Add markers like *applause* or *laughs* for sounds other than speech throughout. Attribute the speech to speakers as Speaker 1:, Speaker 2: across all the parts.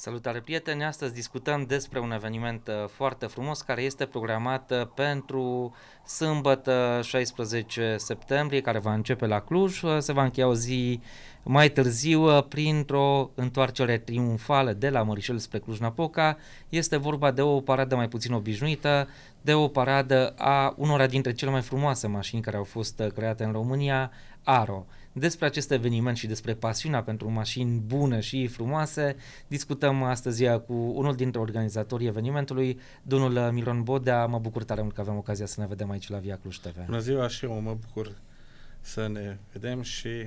Speaker 1: Salutare prieteni, astăzi discutăm despre un eveniment uh, foarte frumos care este programat uh, pentru sâmbătă 16 septembrie, care va începe la Cluj, uh, se va încheia o zi mai târziu printr-o întoarcere triumfală de la Mărișel spre Cluj-Napoca. Este vorba de o paradă mai puțin obișnuită, de o paradă a unora dintre cele mai frumoase mașini care au fost create în România, Aro. Despre acest eveniment și despre pasiunea pentru mașini bune și frumoase discutăm astăzi cu unul dintre organizatorii evenimentului, domnul Miron Bodea. Mă bucur tare mult că avem ocazia să ne vedem aici la Via Cluj TV. Bună
Speaker 2: ziua și eu mă bucur să ne vedem și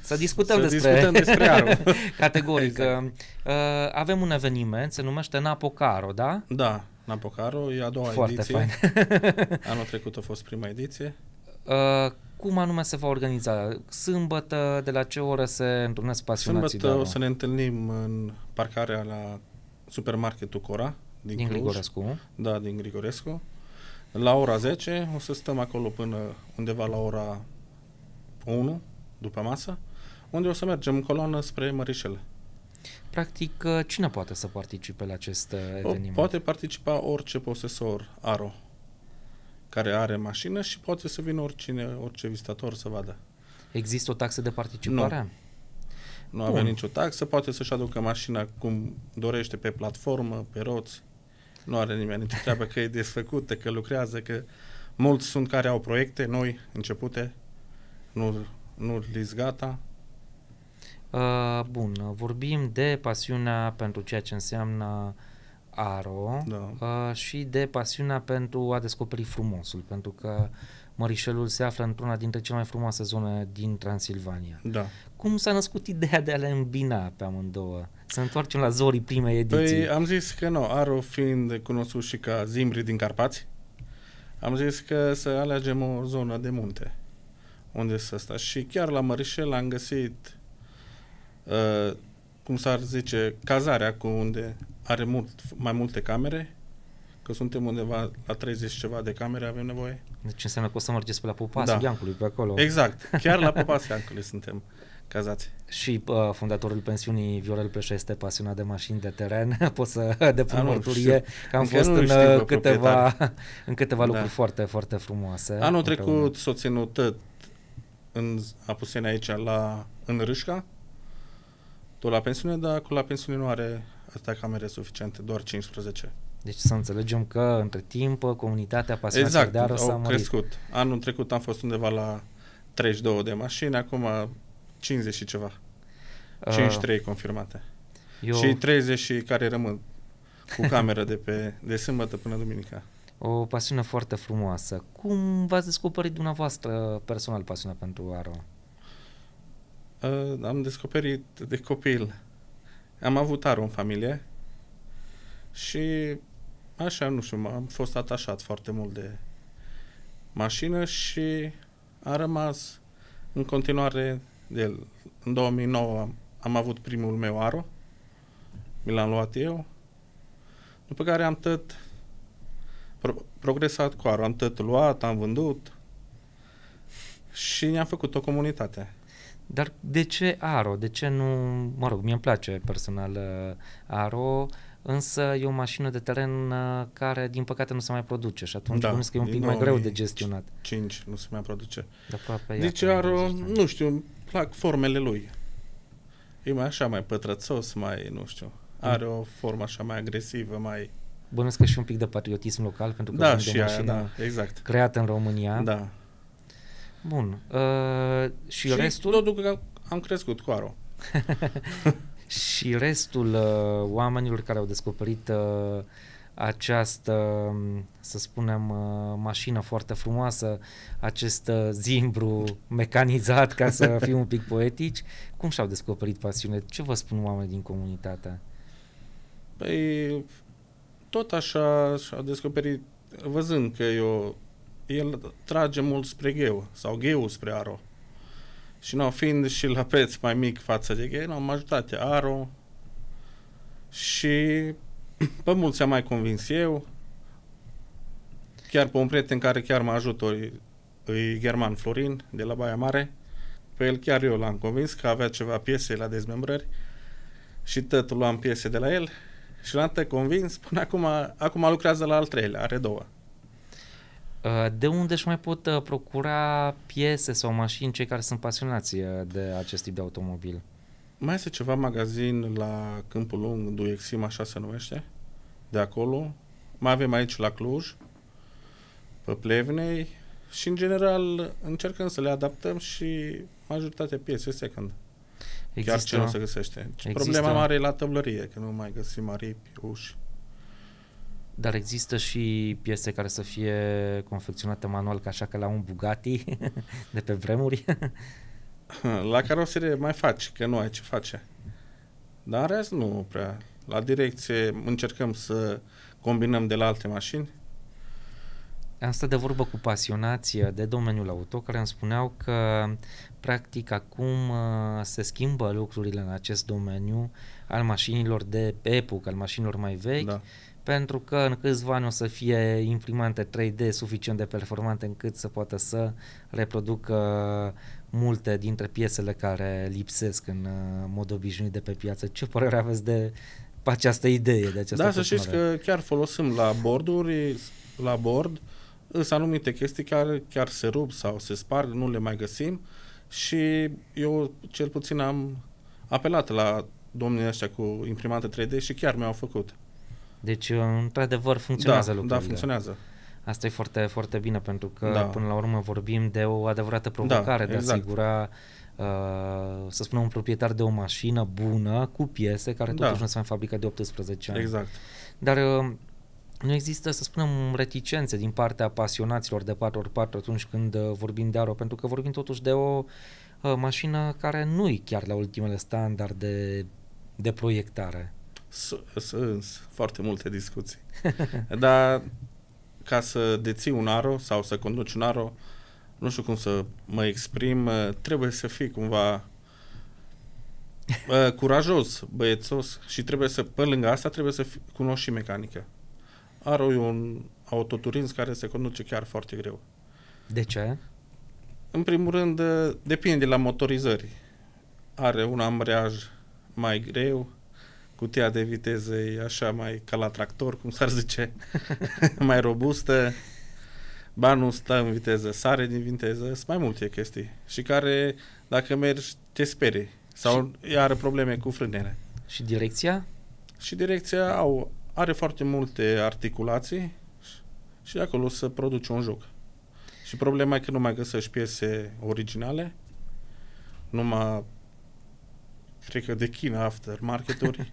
Speaker 2: să discutăm să despre, discutăm despre *laughs* Categoric. Exact.
Speaker 1: Uh, avem un eveniment, se numește Napocaro, da? Da, Napocaro e a doua Foarte ediție. Fain.
Speaker 2: Anul trecut a fost prima ediție.
Speaker 1: Uh, cum anume se va
Speaker 2: organiza? Sâmbătă,
Speaker 1: de la ce oră se întâlnesc pasionații? Sâmbătă o să ne
Speaker 2: întâlnim în parcarea la supermarketul Cora din, din Cluj. Grigorescu. Da, din Grigorescu. La ora 10 o să stăm acolo până undeva la ora 1 după masă, unde o să mergem în coloană spre Mărișele. Practic, cine poate să participe la acest eveniment? Poate participa orice posesor ARO care are mașină și poate să vină oricine, orice vizitator să vadă. Există o taxă de participare? Nu, nu avem nicio taxă, poate să-și aducă mașina cum dorește, pe platformă, pe roți. Nu are nimeni nicio treabă că e desfăcută, că lucrează, că mulți sunt care au proiecte noi începute, nu, nu lis gata.
Speaker 1: Uh, bun, vorbim de pasiunea pentru ceea ce înseamnă uh, Aro da. uh, și de pasiunea pentru a descoperi frumosul, pentru că Mărișelul se află într-una dintre cele mai frumoase zone din Transilvania. Da. Cum s-a născut ideea de a le îmbina pe amândouă? Să întoarcem la zorii primei păi, ediții. Păi am
Speaker 2: zis că nu, Aro fiind cunoscut și ca Zimbri din Carpați, am zis că să alegem o zonă de munte unde să sta. Și chiar la Mărișel am găsit uh, cum s-ar zice, cazarea cu unde are mult, mai multe camere, că suntem undeva la 30 ceva de camere, avem nevoie.
Speaker 1: Deci înseamnă că o să mergeți pe la Popas? da. Iancului, pe acolo. Exact, chiar la *laughs* Popas Iancului suntem cazați. Și uh, fundatorul pensiunii Viorel Pleșa este pasionat de mașini, de teren, *laughs* pot să ah, depun mărturie că am Încă fost în știu, uh, câteva, *laughs* în câteva da. lucruri da. foarte, foarte frumoase. Anul trecut
Speaker 2: s-o ținut în Apuseni aici la, în Râșca, tot la pensiune, dar acolo la pensiune nu are atâtea camere suficiente, doar 15.
Speaker 1: Deci să înțelegem că între timp comunitatea pasionată exact, de ară s-a mărit. crescut.
Speaker 2: Anul trecut am fost undeva la 32 de mașini, acum 50 și ceva. Uh, 53 confirmate. Eu... Și 30 care rămân cu cameră de, pe, de sâmbătă până duminica. O pasiune foarte frumoasă.
Speaker 1: Cum v-ați descoperit dumneavoastră personal pasiunea pentru ară?
Speaker 2: uh, am descoperit de copil. Am avut arul în familie și așa, nu știu, am fost atașat foarte mult de mașină și a rămas în continuare de el. În 2009 am, am avut primul meu aro, mi l-am luat eu, după care am tot pro- progresat cu aro, am tot luat, am vândut și ne-am făcut o comunitate.
Speaker 1: Dar de ce Aro? De ce nu, mă rog, mie îmi place personal uh, Aro, însă e o mașină de teren uh, care, din păcate, nu se mai produce
Speaker 2: și atunci da, că e un pic mai greu de gestionat. 5 nu se mai produce. De aproape, deci Aro, deci nu știu, îmi plac formele lui. E mai așa, mai pătrățos, mai, nu știu, are o formă așa mai agresivă, mai...
Speaker 1: Bănuiesc că și un pic de patriotism local, pentru că da, și de mașină aia, da, exact. creată în România. Da Bun. Uh, și, și restul?
Speaker 2: Totul că am crescut cu aro.
Speaker 1: *laughs* și restul uh, oamenilor care au descoperit uh, această, um, să spunem, uh, mașină foarte frumoasă, acest uh, zimbru mecanizat, ca să fim un pic poetici, cum și-au descoperit pasiune? Ce vă spun oamenii din comunitate?
Speaker 2: Păi, tot așa și-au descoperit, văzând că eu el trage mult spre gheu sau gheu spre aro. Și nu, fiind și la preț mai mic față de gheu, am ajutat aro și *clears throat* pe mulți am mai convins eu, chiar pe un prieten care chiar mă ajută, e German Florin, de la Baia Mare, pe el chiar eu l-am convins că avea ceva piese la dezmembrări și tot luam piese de la el și l-am te convins până acum, acum lucrează la al treilea, are două.
Speaker 1: Uh, de unde își mai pot uh, procura piese sau mașini cei care sunt pasionați uh, de acest tip de automobil?
Speaker 2: Mai este ceva magazin la Câmpul Lung, Duexim, așa se numește, de acolo. Mai avem aici la Cluj, pe Plevnei și în general încercăm să le adaptăm și majoritatea piese second. Există, Chiar ce nu se găsește. Există. Problema mare e la tăblărie, că nu mai găsim aripi, uși
Speaker 1: dar există și piese care să fie confecționate manual, ca așa că la un Bugatti *laughs* de pe vremuri.
Speaker 2: *laughs* la caroserie mai faci, că nu ai ce face. Dar în rest nu prea. La direcție încercăm să combinăm de la alte mașini.
Speaker 1: Am stat de vorbă cu pasionații de domeniul auto care îmi spuneau că practic acum uh, se schimbă lucrurile în acest domeniu al mașinilor de epoc, epocă, al mașinilor mai vechi. Da pentru că în câțiva ani o să fie imprimante 3D suficient de performante încât să poată să reproducă multe dintre piesele care lipsesc în uh, mod obișnuit de pe piață. Ce părere aveți de această idee? De această da, să știți
Speaker 2: că chiar folosim la borduri, la bord, însă anumite chestii care chiar se rup sau se sparg, nu le mai găsim și eu cel puțin am apelat la domnii ăștia cu imprimante 3D și chiar mi-au făcut.
Speaker 1: Deci, uh, într-adevăr, funcționează da, da lucrurile. Da, funcționează. Asta e foarte, foarte bine, pentru că, da. până la urmă, vorbim de o adevărată da, provocare, da, exact. de a exact. asigura, uh, să spunem, un proprietar de o mașină bună, cu piese, care da. totuși da. nu sunt fabrică de 18 ani. Exact. Dar uh, nu există, să spunem, reticențe din partea pasionaților de 4x4 atunci când uh, vorbim de aro, pentru că vorbim totuși de o uh, mașină care nu e chiar la ultimele standarde de proiectare.
Speaker 2: Sunt foarte multe discuții. *laughs* Dar ca să deții un aro sau să conduci un aro, nu știu cum să mă exprim, trebuie să fii cumva curajos, băiețos și trebuie să, pe lângă asta, trebuie să fii, cunoști și mecanică. Aro e un autoturism care se conduce chiar foarte greu. De ce? În primul rând, depinde de la motorizări. Are un ambreaj mai greu, cutia de viteză e așa mai ca la tractor, cum s-ar zice, *laughs* mai robustă, banul stă în viteză, sare din viteză, sunt mai multe chestii și care, dacă mergi, te sperie sau și... are probleme cu frânele. Și direcția? Și direcția au, are foarte multe articulații și de acolo se produce un joc. Și problema e că nu mai găsești piese originale, numai cred că de China after marketuri. *laughs*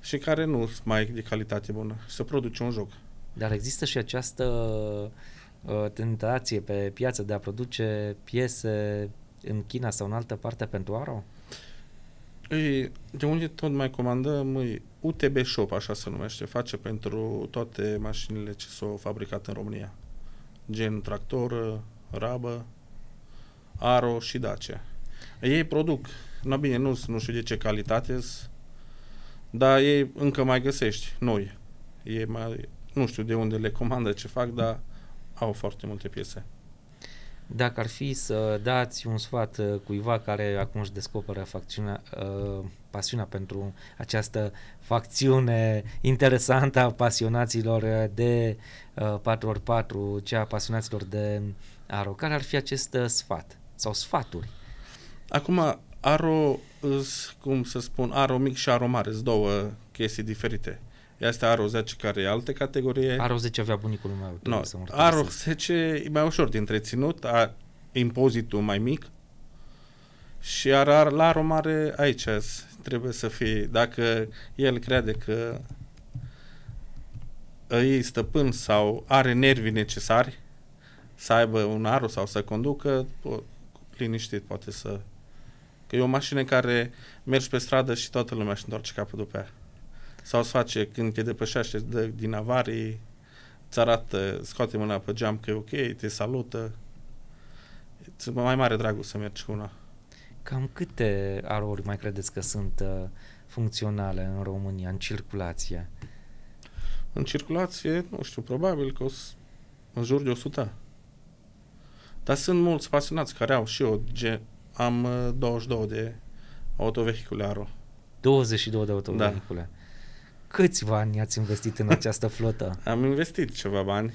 Speaker 2: și care nu mai e de calitate bună și să produce un joc. Dar există și această
Speaker 1: uh, tentație pe piață de a produce piese în China sau în altă parte pentru Aro?
Speaker 2: Ei, de unde tot mai comandăm e UTB Shop, așa se numește, face pentru toate mașinile ce s-au fabricat în România. Gen tractor, rabă, Aro și Dacia. Ei produc, no bine, nu, nu știu de ce calitate, dar ei încă mai găsești, noi. Ei mai, nu știu de unde le comandă, ce fac, dar au foarte multe piese.
Speaker 1: Dacă ar fi să dați un sfat uh, cuiva care acum își descoperă facțiunea, uh, pasiunea pentru această facțiune interesantă a pasionaților uh, de 4x4, cea a pasionaților de aro, care ar fi acest sfat sau sfaturi?
Speaker 2: Acum, aro, cum să spun, aro mic și aro mare, sunt două chestii diferite. Este Aro 10 care e altă categorie. Aro 10 avea bunicul meu. No, Aro 10 e mai ușor de întreținut, a, impozitul mai mic și ar, la Aro mare aici trebuie să fie, dacă el crede că îi stăpân sau are nervii necesari să aibă un aro sau să conducă, po, liniștit poate să Că e o mașină care mergi pe stradă și toată lumea își întoarce capul după ea. Sau îți face când te depășește de, din avarii, îți arată, scoate mâna pe geam că e ok, te salută. Îți mai mare dragul să mergi cu una.
Speaker 1: Cam câte arori mai credeți că sunt uh, funcționale în
Speaker 2: România, în circulație? În circulație, nu știu, probabil că o s- în jur de 100. Dar sunt mulți pasionați care au și o gen, am 22 uh, de autovehicule aro. 22 de da. autovehicule. Da.
Speaker 1: Câți bani ați investit în această flotă? *laughs*
Speaker 2: am investit ceva bani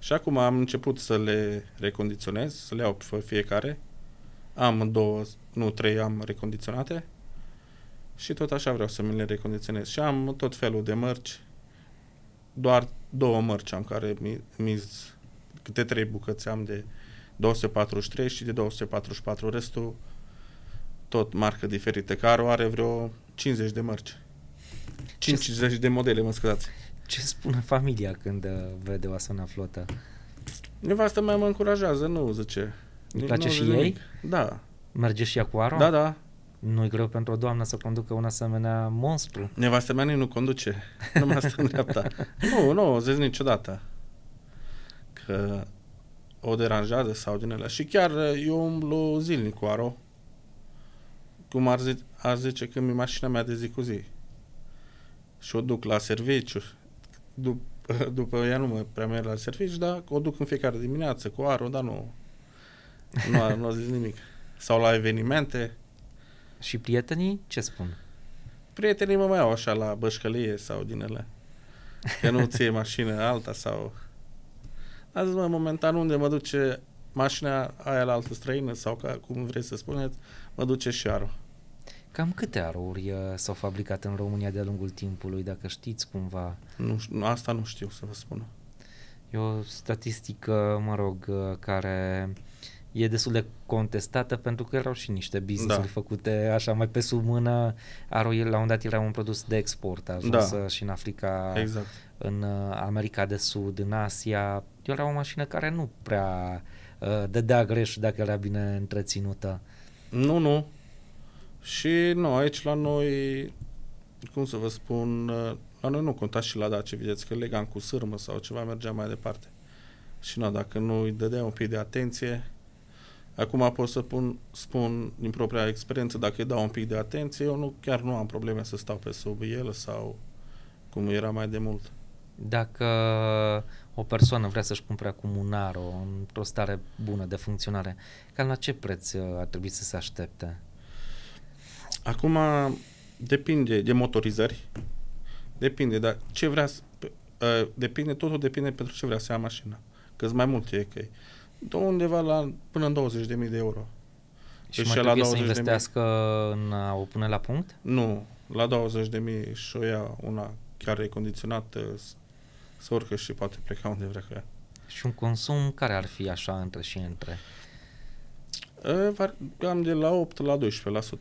Speaker 2: și acum am început să le recondiționez, să le iau pe fiecare. Am două, nu trei am recondiționate și tot așa vreau să mi le recondiționez. Și am tot felul de mărci, doar două mărci am care mi, mi câte trei bucăți am de 243 și de 244. Restul tot marcă diferite. Caro are vreo 50 de mărci. 50 de modele, mă scuzați. Ce spune familia când uh, vede o asemenea flotă? Nevastă mai mă încurajează, nu zice. Îi place nu, și ei? Nimic. Da.
Speaker 1: Merge și ea cu Aro? Da, da. nu e greu pentru o doamnă să conducă un asemenea monstru.
Speaker 2: Nevastă mea nu conduce. Nu mă stă în dreapta. *laughs* nu, nu, zic niciodată. Că o deranjează sau din ele. Și chiar eh, eu umblu zilnic cu aro. Cum ar, zi, ar zice că mi mașina mea de zi cu zi. Și o duc la serviciu. Dup- *laughs* după ea nu mă prea merg la serviciu, dar o duc în fiecare dimineață cu aro, dar nu, nu, nu a zis nimic. Sau la evenimente. Și prietenii ce spun? Prietenii mă mai au așa la bășcălie sau din ele. Că nu ție mașină alta sau zis, mă, momentan, unde mă duce mașina aia la altă străină sau ca, cum vreți să spuneți, mă duce și arul.
Speaker 1: Cam câte aruri uh, s-au fabricat în România de-a lungul timpului, dacă știți cumva? Nu, asta nu știu să vă spun. E o statistică, mă rog, uh, care uh, e destul de contestată pentru că erau și niște business-uri da. făcute așa mai pe sub mână. Aro, la un moment dat era un produs de export, a ajuns da. și în Africa, exact. în uh, America de Sud, în Asia. Era o mașină care nu prea uh, dădea greș dacă era bine întreținută.
Speaker 2: Nu, nu. Și nu, aici la noi, cum să vă spun, uh, la noi nu conta și la da ce vedeți, că legam cu sârmă sau ceva, mergea mai departe. Și nu, dacă nu îi dădeam un pic de atenție, Acum pot să pun, spun din propria experiență, dacă îi dau un pic de atenție, eu nu, chiar nu am probleme să stau pe sub el sau cum era mai de mult.
Speaker 1: Dacă o persoană vrea să-și cumpere acum un aro într-o stare bună de funcționare, cam la ce preț uh,
Speaker 2: ar trebui să se aștepte? Acum depinde de motorizări, depinde, dar ce vrea, uh, depinde, totul depinde pentru ce vrea să ia mașina, că mai multe e căi undeva la până în 20.000 de euro. Și deci mai la 20 să investească de în a o pune la punct? Nu, la 20 de mii și o ia una chiar recondiționată, să urcă și poate pleca unde vrea că ea.
Speaker 1: Și un consum care ar fi așa între și între?
Speaker 2: Cam de la 8 la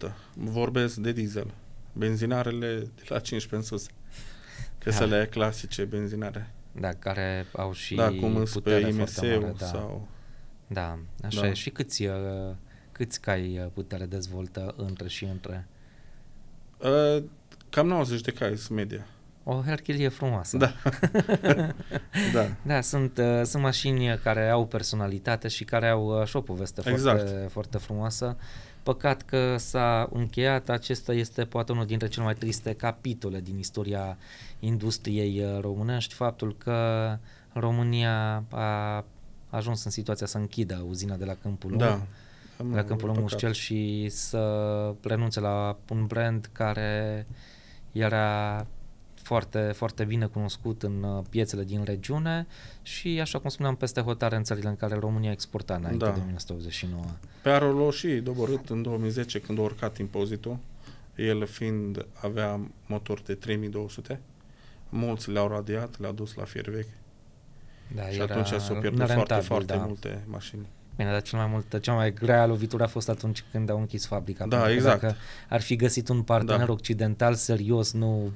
Speaker 2: 12%. Vorbesc de diesel. Benzinarele de la 15 în sus. Că da. să le clasice benzinare. Da, care au și da, cum putere pe IMS-ul mare, da. sau da, așa da. e. Și
Speaker 1: câți, uh, câți
Speaker 2: cai uh, putere dezvoltă între și între? Uh, cam 90 de cai sunt media.
Speaker 1: O herchilie frumoasă. Da. *laughs* da. da, sunt, uh, sunt mașini care au personalitate și care au uh, și o poveste exact. foarte, foarte frumoasă. Păcat că s-a încheiat, acesta este poate unul dintre cele mai triste capitole din istoria industriei uh, românești, faptul că România a ajuns în situația să închidă uzina de la Câmpul da. Lung, da. De la Câmpul Lung Mușcel și să renunțe la un brand care era foarte, foarte bine cunoscut în uh, piețele din regiune și, așa cum spuneam, peste hotare în țările în care România exporta înainte da. de 1989.
Speaker 2: Pe Arolo și doborât în 2010 când a urcat impozitul, el fiind avea motor de 3200, mulți le-au radiat, le-au dus la fier vechi da, și era atunci s-au pierdut foarte, foarte da. multe mașini.
Speaker 1: Bine, dar cel mai mult, cea mai grea lovitură a fost atunci când au închis fabrica. Da, exact. Dacă ar fi găsit un partener da. occidental serios, nu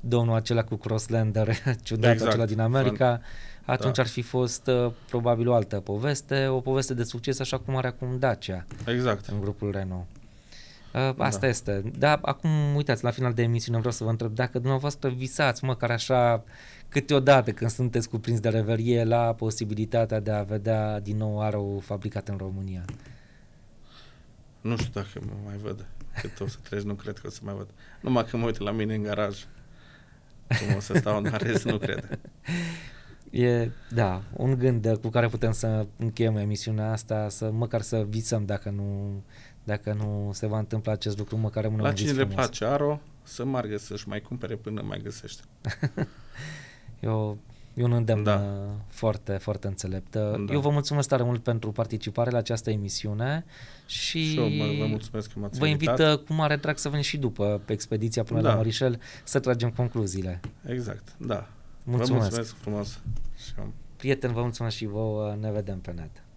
Speaker 1: domnul acela cu Crosslander *laughs* ciudat exact. acela din America, atunci da. ar fi fost uh, probabil o altă poveste, o poveste de succes așa cum are acum Dacia exact. în grupul Renault. Uh, asta da. este. Dar acum, uitați, la final de emisiune vreau să vă întreb dacă dumneavoastră visați măcar așa câteodată când sunteți cuprins de reverie la posibilitatea de a vedea din nou arul fabricat în
Speaker 2: România? Nu știu dacă mă mai văd. Cât o să treci, nu cred că o să mai văd. Numai că mă uit la mine în garaj, cum o să stau în arest, nu cred.
Speaker 1: E, da, un gând cu care putem să încheiem emisiunea asta, să măcar să visăm dacă nu, dacă nu se va întâmpla acest lucru, măcar rămâne La un cine le place
Speaker 2: aro, să margă să-și mai cumpere până mai găsește. *laughs*
Speaker 1: Eu, eu un îndemn da. Uh, foarte, foarte înțelept. Da. Eu vă mulțumesc tare mult pentru participare la această emisiune și, și eu mă, vă, mulțumesc că m-ați vă invit uh, cu mare drag să veniți și după pe expediția până da. la Marișel să tragem concluziile. Exact, da. Mulțumesc. Vă mulțumesc
Speaker 2: frumos. Prieten,
Speaker 1: vă mulțumesc și vă Ne vedem pe net.